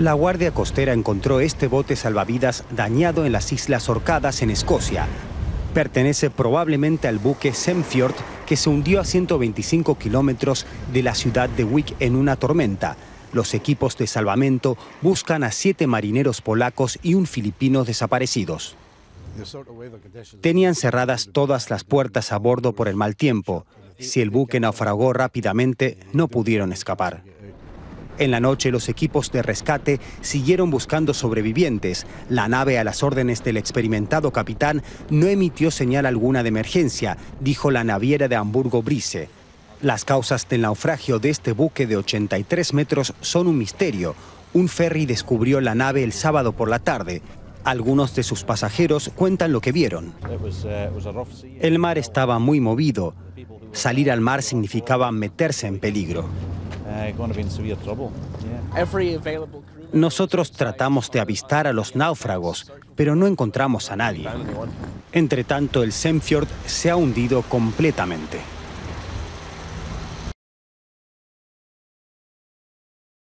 La Guardia Costera encontró este bote salvavidas dañado en las Islas Orcadas en Escocia. Pertenece probablemente al buque Semfjord que se hundió a 125 kilómetros de la ciudad de Wick en una tormenta. Los equipos de salvamento buscan a siete marineros polacos y un filipino desaparecidos. Tenían cerradas todas las puertas a bordo por el mal tiempo. Si el buque naufragó rápidamente, no pudieron escapar. En la noche los equipos de rescate siguieron buscando sobrevivientes. La nave a las órdenes del experimentado capitán no emitió señal alguna de emergencia, dijo la naviera de Hamburgo Brise. Las causas del naufragio de este buque de 83 metros son un misterio. Un ferry descubrió la nave el sábado por la tarde. Algunos de sus pasajeros cuentan lo que vieron. El mar estaba muy movido. Salir al mar significaba meterse en peligro. Nosotros tratamos de avistar a los náufragos, pero no encontramos a nadie. Entre tanto, el Semfjord se ha hundido completamente.